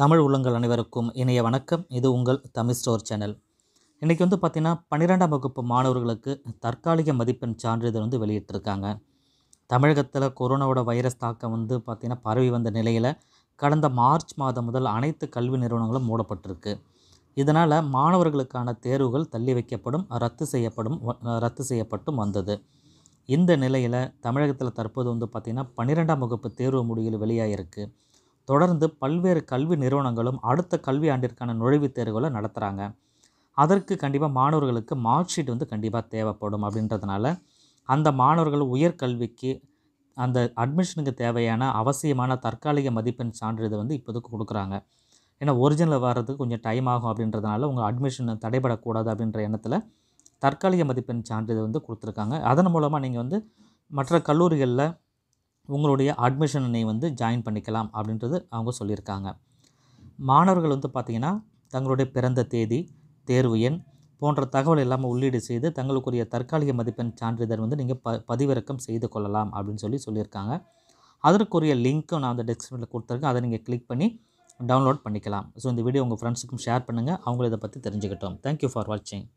தமிழ் உள்ளங்கள் அனைவருக்கும் இணைய வணக்கம் இது உங்கள் தமிழ் ஸ்டோர் சேனல் இன்றைக்கி வந்து பார்த்திங்கன்னா பன்னிரெண்டாம் வகுப்பு மாணவர்களுக்கு தற்காலிக மதிப்பெண் சான்றிதழ் வந்து வெளியிட்டிருக்காங்க தமிழகத்தில் கொரோனாவோட வைரஸ் தாக்கம் வந்து பார்த்திங்கன்னா பரவி வந்த நிலையில் கடந்த மார்ச் மாதம் முதல் அனைத்து கல்வி நிறுவனங்களும் மூடப்பட்டிருக்கு இதனால் மாணவர்களுக்கான தேர்வுகள் தள்ளி வைக்கப்படும் ரத்து செய்யப்படும் ரத்து செய்யப்பட்டும் வந்தது இந்த நிலையில் தமிழகத்தில் தற்போது வந்து பார்த்திங்கன்னா பன்னிரெண்டாம் வகுப்பு தேர்வு முடிவில் வெளியாகிருக்கு தொடர்ந்து பல்வேறு கல்வி நிறுவனங்களும் அடுத்த கல்வி ஆண்டிற்கான நுழைவுத் தேர்வுகளை நடத்துகிறாங்க அதற்கு கண்டிப்பாக மாணவர்களுக்கு மார்க் ஷீட் வந்து கண்டிப்பாக தேவைப்படும் அப்படின்றதுனால அந்த மாணவர்கள் உயர்கல்விக்கு அந்த அட்மிஷனுக்கு தேவையான அவசியமான தற்காலிக மதிப்பெண் சான்றிதழ் வந்து இப்போதுக்கு கொடுக்குறாங்க ஏன்னா ஒரிஜினல் வர்றதுக்கு கொஞ்சம் டைம் ஆகும் அப்படின்றதுனால உங்கள் அட்மிஷன் தடைபடக்கூடாது அப்படின்ற எண்ணத்தில் தற்காலிக மதிப்பெண் சான்றிதழ் வந்து கொடுத்துருக்காங்க அதன் மூலமாக நீங்கள் வந்து மற்ற கல்லூரிகளில் உங்களுடைய அட்மிஷனை வந்து ஜாயின் பண்ணிக்கலாம் அப்படின்றது அவங்க சொல்லியிருக்காங்க மாணவர்கள் வந்து பார்த்திங்கன்னா தங்களுடைய பிறந்த தேதி தேர்வு எண் போன்ற தகவல் எல்லாமே உள்ளீடு செய்து தங்களுக்குரிய தற்காலிக மதிப்பெண் சான்றிதழ் வந்து நீங்கள் ப பதிவிறக்கம் செய்து கொள்ளலாம் அப்படின்னு சொல்லி சொல்லியிருக்காங்க அதற்குரிய லிங்க்கும் நான் அந்த டெஸ்கிரிப்ஷனில் கொடுத்துருக்கேன் அதை நீங்கள் கிளிக் பண்ணி டவுன்லோட் பண்ணிக்கலாம் ஸோ இந்த வீடியோ உங்கள் ஃப்ரெண்ட்ஸுக்கும் ஷேர் பண்ணுங்கள் அவங்கள இதை பற்றி தெரிஞ்சுக்கிட்டோம் தேங்க்யூ ஃபார் வாட்சிங்